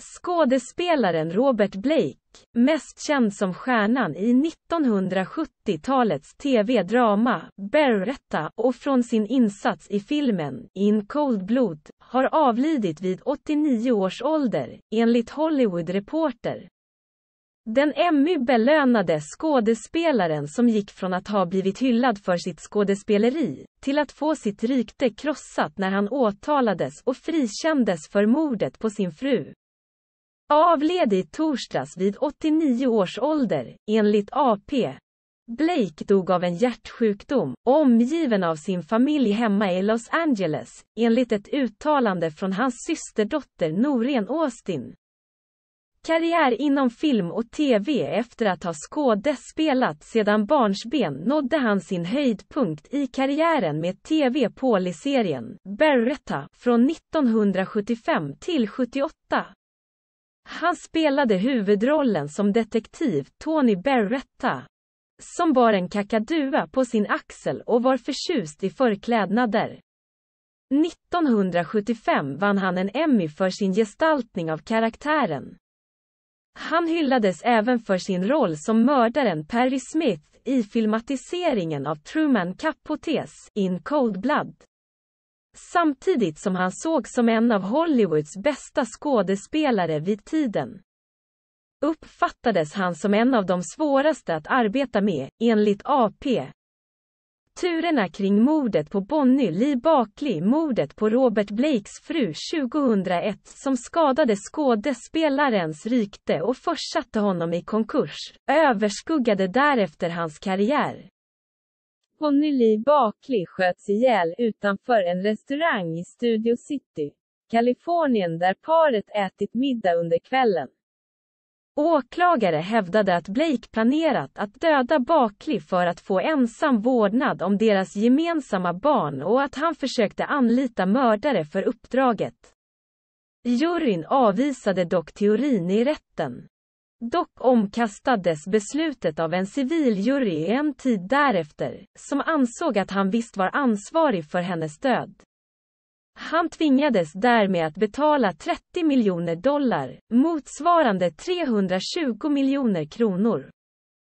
Skådespelaren Robert Blake, mest känd som stjärnan i 1970-talets tv-drama Beretta och från sin insats i filmen In Cold Blood, har avlidit vid 89 års ålder, enligt Hollywood Reporter. Den Emmy-belönade skådespelaren som gick från att ha blivit hyllad för sitt skådespeleri, till att få sitt rykte krossat när han åtalades och frikändes för mordet på sin fru avled i torsdags vid 89 års ålder, enligt AP. Blake dog av en hjärtsjukdom, omgiven av sin familj hemma i Los Angeles, enligt ett uttalande från hans systerdotter Noreen Austin. Karriär inom film och tv Efter att ha skådespelat sedan barnsben nådde han sin höjdpunkt i karriären med tv poliserien Beretta från 1975 till 78. Han spelade huvudrollen som detektiv Tony Beretta, som bar en kakadua på sin axel och var förtjust i förklädnader. 1975 vann han en Emmy för sin gestaltning av karaktären. Han hyllades även för sin roll som mördaren Perry Smith i filmatiseringen av Truman Capotes In Cold Blood samtidigt som han sågs som en av Hollywoods bästa skådespelare vid tiden. Uppfattades han som en av de svåraste att arbeta med, enligt AP. Turerna kring mordet på Bonnie Lee Bakley, mordet på Robert Blakes fru 2001 som skadade skådespelarens rykte och försatte honom i konkurs, överskuggade därefter hans karriär. Ponny-Lee Bakli sköts ihjäl utanför en restaurang i Studio City, Kalifornien där paret ätit middag under kvällen. Åklagare hävdade att Blake planerat att döda Bakli för att få ensam vårdnad om deras gemensamma barn och att han försökte anlita mördare för uppdraget. Juryn avvisade dock teorin i rätten. Dock omkastades beslutet av en civil jury en tid därefter, som ansåg att han visst var ansvarig för hennes död. Han tvingades därmed att betala 30 miljoner dollar, motsvarande 320 miljoner kronor,